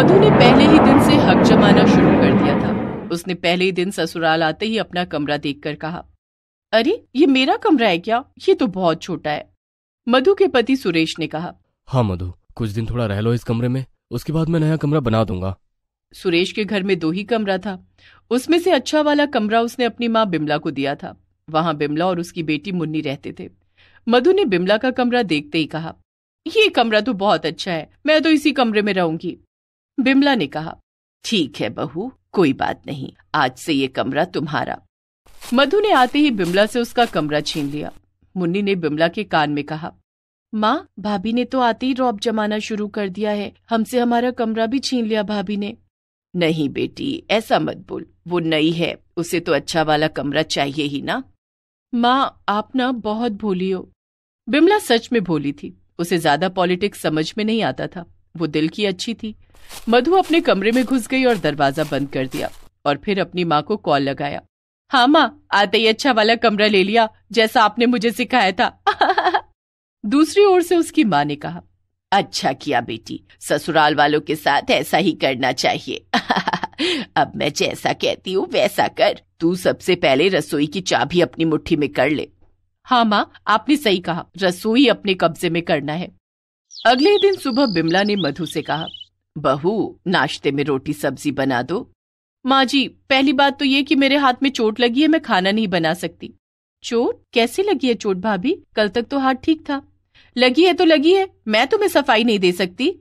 मधु ने पहले ही दिन से हक जमाना शुरू कर दिया था उसने पहले ही दिन ससुराल आते ही अपना कमरा देखकर कहा अरे ये मेरा कमरा है क्या ये तो बहुत छोटा है मधु के पति सुरेश ने कहा हाँ मधु कुछ दिन थोड़ा रह लो इस कमरे में उसके बाद मैं नया कमरा बना दूंगा सुरेश के घर में दो ही कमरा था उसमें से अच्छा वाला कमरा उसने अपनी माँ बिमला को दिया था वहाँ बिमला और उसकी बेटी मुन्नी रहते थे मधु ने बिमला का कमरा देखते ही कहा ये कमरा तो बहुत अच्छा है मैं तो इसी कमरे में रहूंगी बिमला ने कहा ठीक है बहू कोई बात नहीं आज से ये कमरा तुम्हारा मधु ने आते ही बिमला से उसका कमरा छीन लिया मुन्नी ने बिमला के कान में कहा माँ भाभी ने तो आते ही रॉब जमाना शुरू कर दिया है हमसे हमारा कमरा भी छीन लिया भाभी ने नहीं बेटी ऐसा मत बोल वो नई है उसे तो अच्छा वाला कमरा चाहिए ही ना माँ आप ना बहुत भोली हो बिमला सच में भोली थी उसे ज्यादा पॉलिटिक्स समझ में नहीं आता था वो दिल की अच्छी थी मधु अपने कमरे में घुस गई और दरवाजा बंद कर दिया और फिर अपनी माँ को कॉल लगाया हाँ माँ आते ही अच्छा वाला कमरा ले लिया जैसा आपने मुझे सिखाया था दूसरी ओर से उसकी माँ ने कहा अच्छा किया बेटी ससुराल वालों के साथ ऐसा ही करना चाहिए अब मैं जैसा कहती हूँ वैसा कर तू सबसे पहले रसोई की चाबी अपनी मुट्ठी में कर ले हाँ माँ आपने सही कहा रसोई अपने कब्जे में करना है अगले दिन सुबह बिमला ने मधु से कहा बहू नाश्ते में रोटी सब्जी बना दो माँ जी पहली बात तो ये कि मेरे हाथ में चोट लगी है मैं खाना नहीं बना सकती चोट कैसे लगी है चोट भाभी कल तक तो हाथ ठीक था लगी है तो लगी है मैं तुम्हें सफाई नहीं दे सकती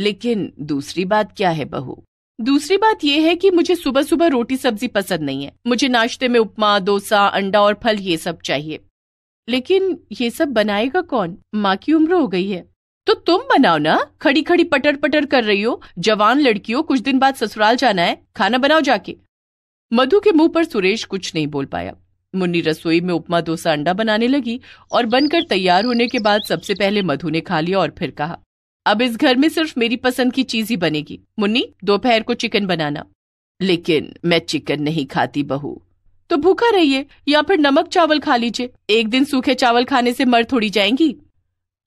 लेकिन दूसरी बात क्या है बहू दूसरी बात यह है कि मुझे सुबह सुबह रोटी सब्जी पसंद नहीं है मुझे नाश्ते में उपमा डोसा अंडा और फल ये सब चाहिए लेकिन ये सब बनाएगा कौन माँ की उम्र हो गई है तो तुम बनाओ ना खड़ी खड़ी पटर पटर कर रही हो जवान लड़की हो कुछ दिन बाद ससुराल जाना है खाना बनाओ जाके मधु के मुंह पर सुरेश कुछ नहीं बोल पाया मुन्नी रसोई में उपमा डोसा अंडा बनाने लगी और बनकर तैयार होने के बाद सबसे पहले मधु ने खा लिया और फिर कहा अब इस घर में सिर्फ मेरी पसंद की चीज ही बनेगी मुन्नी दोपहर को चिकन बनाना लेकिन मैं चिकन नहीं खाती बहू तो भूखा रहिए या फिर नमक चावल खा लीजिए एक दिन सूखे चावल खाने से मर थोड़ी जाएंगी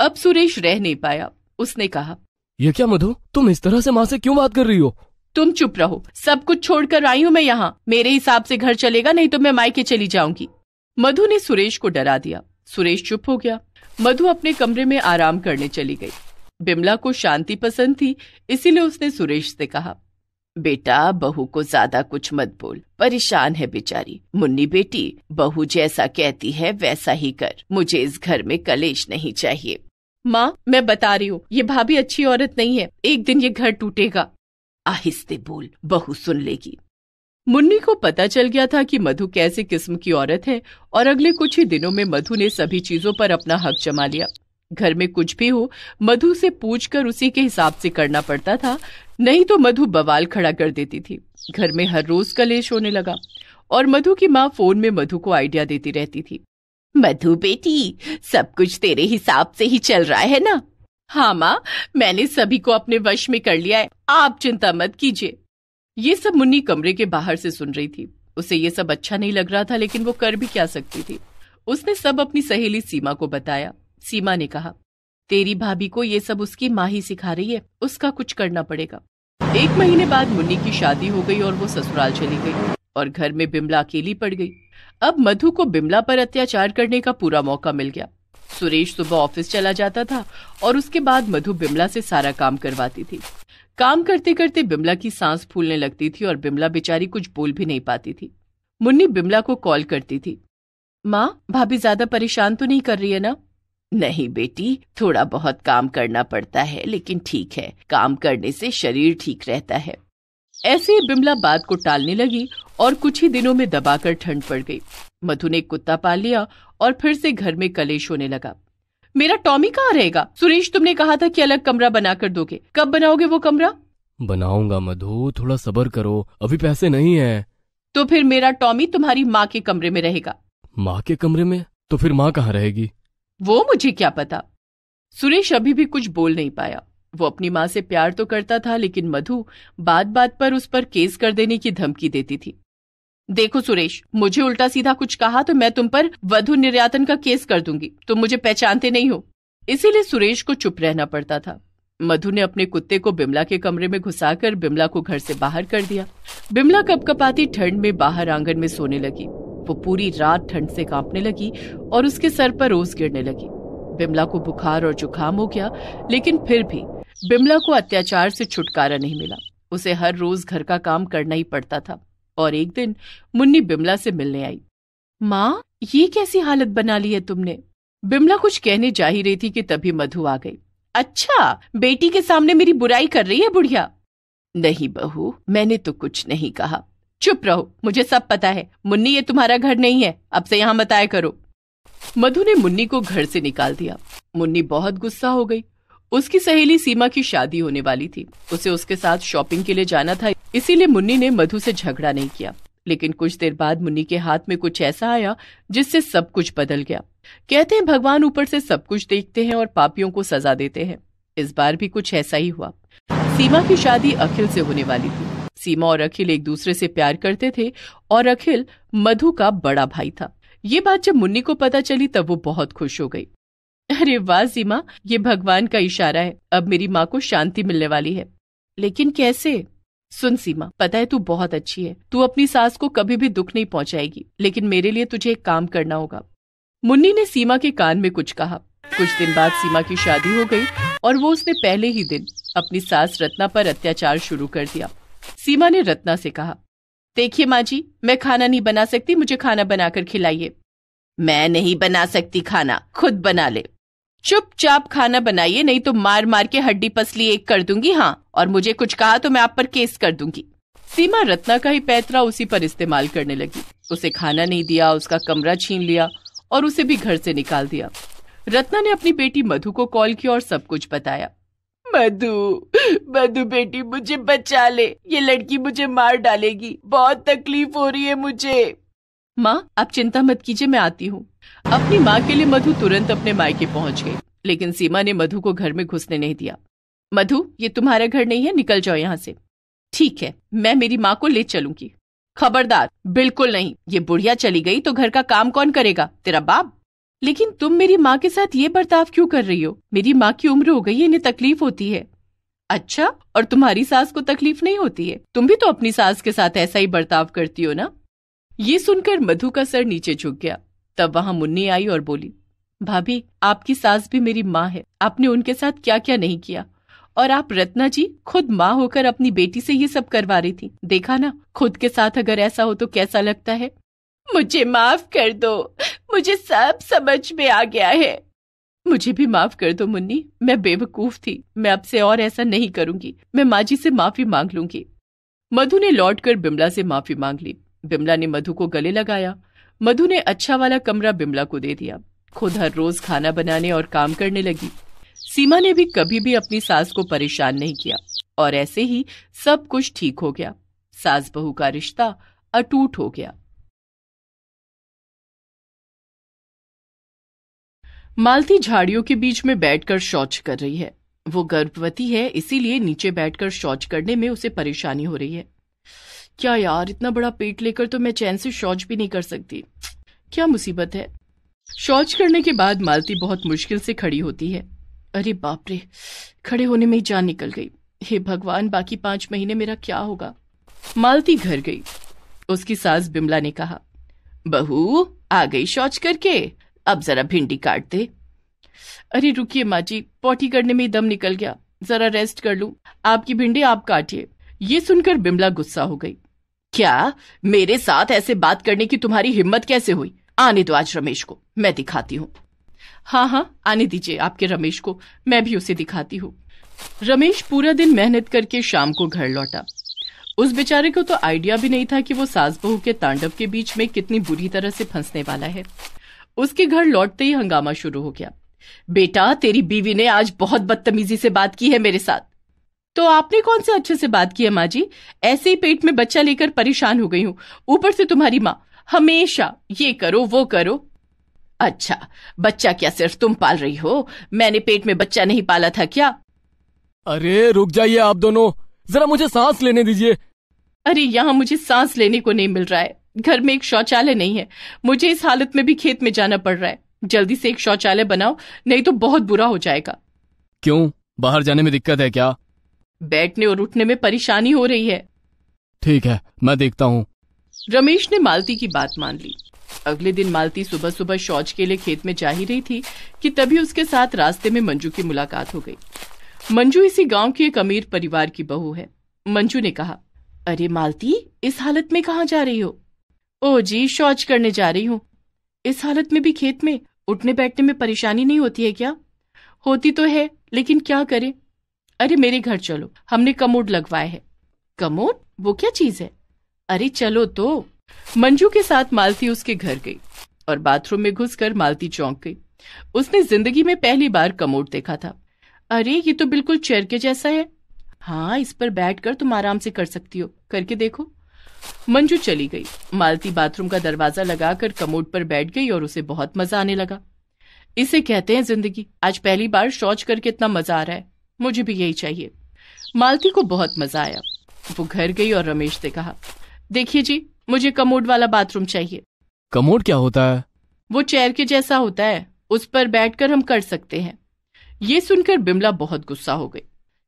अब सुरेश रह नहीं पाया उसने कहा ये क्या मधु तुम इस तरह से माँ से क्यों बात कर रही हो तुम चुप रहो सब कुछ छोड़कर आई हूँ मैं यहाँ मेरे हिसाब से घर चलेगा नहीं तो मैं मायके चली जाऊंगी मधु ने सुरेश को डरा दिया सुरेश चुप हो गया मधु अपने कमरे में आराम करने चली गई बिमला को शांति पसंद थी इसीलिए उसने सुरेश से कहा बेटा बहू को ज्यादा कुछ मत बोल परेशान है बेचारी मुन्नी बेटी बहू जैसा कहती है वैसा ही कर मुझे इस घर में कलेश नहीं चाहिए माँ मैं बता रही हूँ ये भाभी अच्छी औरत नहीं है एक दिन ये घर टूटेगा आहिस्ते बोल बहू सुन लेगी मुन्नी को पता चल गया था कि मधु कैसे किस्म की औरत है और अगले कुछ ही दिनों में मधु ने सभी चीजों पर अपना हक जमा लिया घर में कुछ भी हो मधु से पूछकर उसी के हिसाब से करना पड़ता था नहीं तो मधु बवाल खड़ा कर देती थी घर में हर रोज कलेश होने लगा और मधु की माँ फोन में मधु को आइडिया देती रहती थी मधु बेटी सब कुछ तेरे हिसाब से ही चल रहा है ना हाँ माँ मैंने सभी को अपने वश में कर लिया है आप चिंता मत कीजिए ये सब मुन्नी कमरे के बाहर से सुन रही थी उसे ये सब अच्छा नहीं लग रहा था लेकिन वो कर भी क्या सकती थी उसने सब अपनी सहेली सीमा को बताया सीमा ने कहा तेरी भाभी को ये सब उसकी माँ ही सिखा रही है उसका कुछ करना पड़ेगा एक महीने बाद मुन्नी की शादी हो गई और वो ससुराल चली गई और घर में बिमला अकेली पड़ गई अब मधु को बिमला पर अत्याचार करने का पूरा मौका मिल गया सुरेश सुबह ऑफिस चला जाता था और उसके बाद मधु बिमला से सारा काम करवाती थी काम करते करते बिमला की सांस फूलने लगती थी और बिमला बेचारी कुछ बोल भी नहीं पाती थी मुन्नी बिमला को कॉल करती थी माँ भाभी ज्यादा परेशान तो नहीं कर रही है ना नहीं बेटी थोड़ा बहुत काम करना पड़ता है लेकिन ठीक है काम करने से शरीर ठीक रहता है ऐसे ही बिमला बात को टालने लगी और कुछ ही दिनों में दबाकर ठंड पड़ गई मधु ने कुत्ता पाल लिया और फिर से घर में कलेश होने लगा मेरा टॉमी कहाँ रहेगा सुरेश तुमने कहा था कि अलग कमरा बनाकर दोगे कब बनाओगे वो कमरा बनाऊंगा मधु थोड़ा सबर करो अभी पैसे नहीं है तो फिर मेरा टॉमी तुम्हारी माँ के कमरे में रहेगा माँ के कमरे में तो फिर माँ कहाँ रहेगी वो मुझे क्या पता सुरेश अभी भी कुछ बोल नहीं पाया वो अपनी माँ से प्यार तो करता था लेकिन मधु बात बात पर उस पर केस कर देने की धमकी देती थी देखो सुरेश मुझे उल्टा सीधा कुछ कहा तो मैं तुम पर वधु निर्यातन का केस कर दूंगी तुम मुझे पहचानते नहीं हो इसीलिए सुरेश को चुप रहना पड़ता था मधु ने अपने कुत्ते को बिमला के कमरे में घुसाकर बिमला को घर से बाहर कर दिया बिमला कपकपाती ठंड में बाहर आंगन में सोने लगी वो पूरी रात ठंड से कांपने लगी और उसके सर पर रोज गिरने लगी बिमला को बुखार और जुकाम हो गया लेकिन फिर भी बिमला को अत्याचार से छुटकारा नहीं मिला उसे हर रोज घर का काम करना ही पड़ता था और एक दिन मुन्नी बिमला से मिलने आई माँ ये कैसी हालत बना ली है तुमने बिमला कुछ कहने जा ही रही थी कि तभी मधु आ गई अच्छा बेटी के सामने मेरी बुराई कर रही है बुढ़िया नहीं बहू मैंने तो कुछ नहीं कहा चुप रहो मुझे सब पता है मुन्नी ये तुम्हारा घर नहीं है अब से यहाँ बताया करो मधु ने मुन्नी को घर से निकाल दिया मुन्नी बहुत गुस्सा हो गई उसकी सहेली सीमा की शादी होने वाली थी उसे उसके साथ शॉपिंग के लिए जाना था इसीलिए मुन्नी ने मधु से झगड़ा नहीं किया लेकिन कुछ देर बाद मुन्नी के हाथ में कुछ ऐसा आया जिससे सब कुछ बदल गया कहते हैं भगवान ऊपर से सब कुछ देखते हैं और पापियों को सजा देते हैं इस बार भी कुछ ऐसा ही हुआ सीमा की शादी अखिल से होने वाली थी सीमा और अखिल एक दूसरे से प्यार करते थे और अखिल मधु का बड़ा भाई था ये बात जब मुन्नी को पता चली तब वो बहुत खुश हो गई अरे वाह सीमा ये भगवान का इशारा है अब मेरी माँ को शांति मिलने वाली है लेकिन कैसे सुन सीमा पता है तू बहुत अच्छी है तू अपनी सास को कभी भी दुख नहीं पहुंचाएगी लेकिन मेरे लिए तुझे एक काम करना होगा मुन्नी ने सीमा के कान में कुछ कहा कुछ दिन बाद सीमा की शादी हो गई और वो उसने पहले ही दिन अपनी सास रत्ना पर अत्याचार शुरू कर दिया सीमा ने रत्ना से कहा देखिए माँ जी मैं खाना नहीं बना सकती मुझे खाना बनाकर खिलाइए मैं नहीं बना सकती खाना खुद बना ले चुपचाप खाना बनाइए नहीं तो मार मार के हड्डी पसली एक कर दूंगी हाँ और मुझे कुछ कहा तो मैं आप पर केस कर दूंगी सीमा रत्ना का ही पैतरा उसी पर इस्तेमाल करने लगी उसे खाना नहीं दिया उसका कमरा छीन लिया और उसे भी घर से निकाल दिया रत्ना ने अपनी बेटी मधु को कॉल किया और सब कुछ बताया मधु मधु बेटी मुझे बचा ले ये लड़की मुझे मार डालेगी बहुत तकलीफ हो रही है मुझे माँ आप चिंता मत कीजिए मैं आती हूँ अपनी माँ के लिए मधु तुरंत अपने मायके पहुँच गई लेकिन सीमा ने मधु को घर में घुसने नहीं दिया मधु ये तुम्हारा घर नहीं है निकल जाओ यहाँ से ठीक है मैं मेरी माँ को ले चलूंगी खबरदार बिल्कुल नहीं ये बुढ़िया चली गई तो घर का काम कौन करेगा तेरा बाप लेकिन तुम मेरी माँ के साथ ये बर्ताव क्यों कर रही हो मेरी माँ की उम्र हो गई है इन्हें तकलीफ होती है अच्छा और तुम्हारी सास को तकलीफ नहीं होती है तुम भी तो अपनी सास के साथ ऐसा ही बर्ताव करती हो ना ये सुनकर मधु का सर नीचे झुक गया तब वहां मुन्नी आई और बोली भाभी आपकी सास भी मेरी माँ है आपने उनके साथ क्या क्या नहीं किया और आप रत्ना जी खुद माँ होकर अपनी बेटी से ये सब करवा रही थी देखा ना खुद के साथ अगर ऐसा हो तो कैसा लगता है मुझे माफ कर दो मुझे सब समझ में आ गया है मुझे भी माफ कर दो मुन्नी मैं बेवकूफ थी मैं अब से और ऐसा नहीं करूंगी मैं माँ जी से माफी मांग लूंगी मधु ने लौटकर बिमला से माफी मांग ली बिमला ने मधु को गले लगाया मधु ने अच्छा वाला कमरा बिमला को दे दिया खुद हर रोज खाना बनाने और काम करने लगी सीमा ने भी कभी भी अपनी सास को परेशान नहीं किया और ऐसे ही सब कुछ ठीक हो गया सास बहू का रिश्ता अटूट हो गया मालती झाड़ियों के बीच में बैठकर शौच कर रही है वो गर्भवती है इसीलिए नीचे बैठकर शौच करने में उसे परेशानी हो रही है क्या यार इतना बड़ा पेट लेकर तो मैं चैन से शौच भी नहीं कर सकती क्या मुसीबत है शौच करने के बाद मालती बहुत मुश्किल से खड़ी होती है अरे बाप रे खड़े होने में ही जान निकल गई हे भगवान बाकी पांच महीने मेरा क्या होगा मालती घर गई उसकी सास बिमला ने कहा बहू आ गई शौच करके अब जरा भिंडी काट दे अरे रुकिए माँ जी पोटी करने में दम निकल गया जरा रेस्ट कर लू आपकी भिंडी आप काटिए ये सुनकर बिमला गुस्सा हो गई क्या मेरे साथ ऐसे बात करने की तुम्हारी हिम्मत कैसे हुई आने दो आज रमेश को मैं दिखाती हूँ हाँ हाँ आने दीजिए आपके रमेश को मैं भी उसे दिखाती हूँ रमेश पूरा दिन मेहनत करके शाम को घर लौटा उस बेचारे को तो आइडिया भी नहीं था कि वो सास बहू के तांडव के बीच में कितनी बुरी तरह से फंसने वाला है उसके घर लौटते ही हंगामा शुरू हो गया बेटा तेरी बीवी ने आज बहुत बदतमीजी से बात की है मेरे साथ तो आपने कौन से अच्छे से बात की है माँ जी ऐसे ही पेट में बच्चा लेकर परेशान हो गई हूँ ऊपर से तुम्हारी माँ हमेशा ये करो वो करो अच्छा बच्चा क्या सिर्फ तुम पाल रही हो मैंने पेट में बच्चा नहीं पाला था क्या अरे रुक जाइए आप दोनों जरा मुझे सांस लेने दीजिए अरे यहाँ मुझे सांस लेने को नहीं मिल रहा है घर में एक शौचालय नहीं है मुझे इस हालत में भी खेत में जाना पड़ रहा है जल्दी से एक शौचालय बनाओ नहीं तो बहुत बुरा हो जाएगा क्यों बाहर जाने में दिक्कत है क्या बैठने और उठने में परेशानी हो रही है ठीक है मैं देखता हूँ रमेश ने मालती की बात मान ली अगले दिन मालती सुबह सुबह शौच के लिए खेत में जा ही रही थी कि तभी उसके साथ रास्ते में मंजू की मुलाकात हो गई मंजू इसी गांव की एक अमीर परिवार की बहू है मंजू ने कहा अरे मालती इस हालत में कहाँ जा रही हो ओ जी शौच करने जा रही हूँ इस हालत में भी खेत में उठने बैठने में परेशानी नहीं होती है क्या होती तो है लेकिन क्या करें अरे मेरे घर चलो हमने कमोड लगवाया है कमोड वो क्या चीज है अरे चलो तो मंजू के साथ मालती उसके घर गई और बाथरूम में घुसकर मालती चौंक गई उसने जिंदगी में पहली बार कमोड देखा था अरे ये तो बिल्कुल चेयर के जैसा है हाँ इस पर बैठकर तुम आराम से कर सकती हो करके देखो मंजू चली गई मालती बाथरूम का दरवाजा लगाकर कमोड पर बैठ गई और उसे बहुत मजा आने लगा इसे कहते हैं जिंदगी आज पहली बार शौच करके इतना मजा आ रहा है मुझे भी यही चाहिए मालती को बहुत मजा आया वो घर गई और रमेश से कहा देखिए जी मुझे कमोड वाला बाथरूम चाहिए कमोड क्या होता है वो चेयर के जैसा होता है उस पर बैठकर हम कर सकते हैं ये सुनकर बिमला बहुत गुस्सा हो गई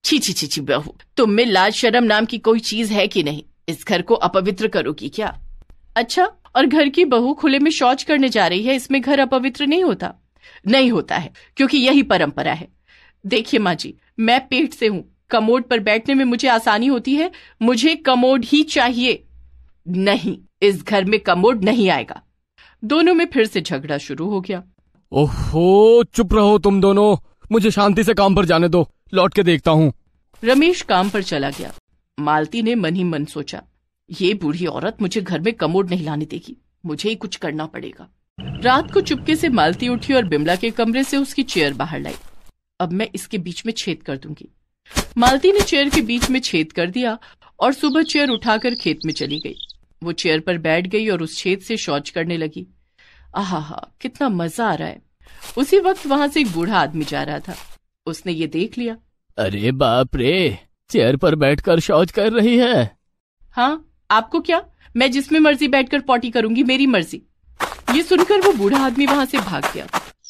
छी छी छी छी बहू तुम में लाज शर्म नाम की कोई चीज है कि नहीं इस घर को अपवित्र करोगी क्या अच्छा और घर की बहू खुले में शौच करने जा रही है इसमें घर अपवित्र नहीं होता नहीं होता है क्योंकि यही परंपरा है देखिए माँ जी मैं पेट से हूं कमोड पर बैठने में मुझे आसानी होती है मुझे कमोड ही चाहिए नहीं इस घर में कमोड नहीं आएगा दोनों में फिर से झगड़ा शुरू हो गया ओहो चुप रहो तुम दोनों मुझे शांति से काम पर जाने दो लौट के देखता हूँ रमेश काम पर चला गया मालती ने मन ही मन सोचा ये बूढ़ी औरत मुझे घर में कमोड नहीं लाने देगी मुझे ही कुछ करना पड़ेगा रात को चुपके से मालती उठी और बिमला के कमरे से उसकी चेयर बाहर लाई अब मैं इसके बीच में छेद कर दूंगी मालती ने चेयर के बीच में छेद कर दिया और सुबह चेयर उठाकर खेत में चली गई वो चेयर पर बैठ गई और उस छेद से शौच करने लगी आह कितना मजा आ रहा है उसी वक्त वहां से एक बूढ़ा आदमी जा रहा था उसने ये देख लिया अरे बाप रे चेयर पर बैठकर शौच कर रही है हाँ आपको क्या मैं जिसमें मर्जी बैठकर पॉटी करूंगी मेरी मर्जी ये सुनकर वो बूढ़ा आदमी वहां से भाग गया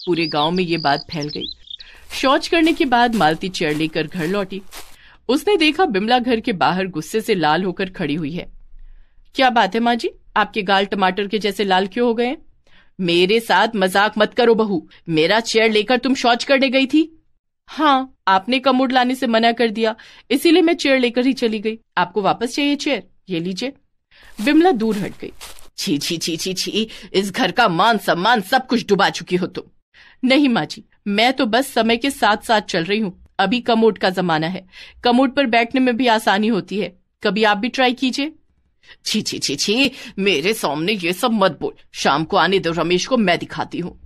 पूरे गांव में ये बात फैल गई शौच करने के बाद मालती चेयर लेकर घर लौटी उसने देखा बिमला घर के बाहर गुस्से से लाल होकर खड़ी हुई है क्या बात है माँ जी आपके गाल टमाटर के जैसे लाल क्यों हो गए मेरे साथ मजाक मत करो बहू मेरा चेयर लेकर तुम शौच करने गई थी हाँ आपने कमोड लाने से मना कर दिया इसीलिए मैं चेयर लेकर ही चली गई आपको वापस चाहिए चेयर ये लीजिए विमला दूर हट गई छी छी छी छी छी इस घर का मान सम्मान सब कुछ डुबा चुकी हो तुम तो। नहीं माँ जी मैं तो बस समय के साथ साथ चल रही हूँ अभी कमोड का जमाना है कमोड पर बैठने में भी आसानी होती है कभी आप भी ट्राई कीजिए छी छी छी छी मेरे सामने ये सब मत बोल शाम को आने दो रमेश को मैं दिखाती हूँ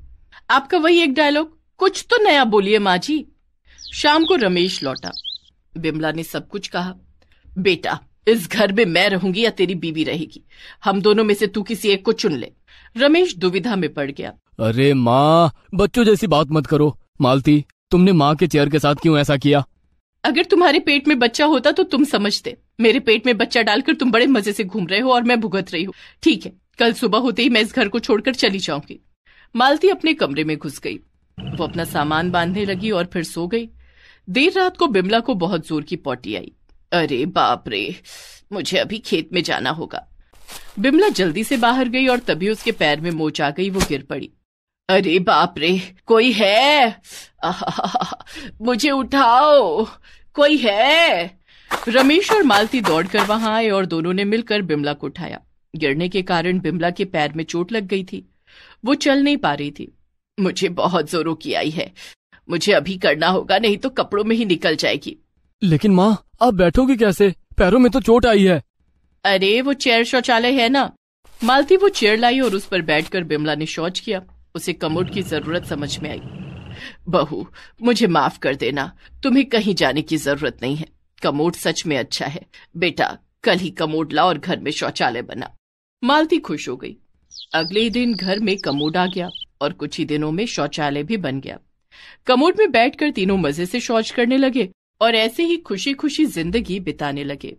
आपका वही एक डायलॉग कुछ तो नया बोलिए माँ जी शाम को रमेश लौटा बिमला ने सब कुछ कहा बेटा इस घर में मैं रहूंगी या तेरी बीवी रहेगी हम दोनों में से तू किसी एक को चुन ले रमेश दुविधा में पड़ गया अरे माँ बच्चों जैसी बात मत करो मालती तुमने माँ के चेयर के साथ क्यों ऐसा किया अगर तुम्हारे पेट में बच्चा होता तो तुम समझते मेरे पेट में बच्चा डालकर तुम बड़े मजे से घूम रहे हो और मैं भुगत रही हूँ ठीक है कल सुबह होते ही मैं इस घर को छोड़कर चली जाऊंगी मालती अपने कमरे में घुस गई वो अपना सामान बांधने लगी और फिर सो गई देर रात को बिमला को बहुत जोर की पोटी आई अरे बाप रे मुझे अभी खेत में जाना होगा बिमला जल्दी से बाहर गई और तभी उसके पैर में मोच आ गई वो गिर पड़ी अरे बाप रे कोई है आहा, मुझे उठाओ कोई है रमेश और मालती दौड़कर वहां आए और दोनों ने मिलकर बिमला को उठाया गिरने के कारण बिमला के पैर में चोट लग गई थी वो चल नहीं पा रही थी मुझे बहुत जोरों की आई है मुझे अभी करना होगा नहीं तो कपड़ों में ही निकल जाएगी लेकिन माँ आप बैठोगे कैसे पैरों में तो चोट आई है अरे वो चेयर शौचालय है ना मालती वो चेयर लाई और उस पर बैठकर बिमला ने शौच किया उसे कमोड की जरूरत समझ में आई बहू मुझे माफ कर देना तुम्हें कहीं जाने की जरूरत नहीं है कमोड सच में अच्छा है बेटा कल ही कमोड ला और घर में शौचालय बना मालती खुश हो गई अगले दिन घर में कमोड आ गया और कुछ ही दिनों में शौचालय भी बन गया कमोड में बैठकर तीनों मजे से शौच करने लगे और ऐसे ही खुशी खुशी जिंदगी बिताने लगे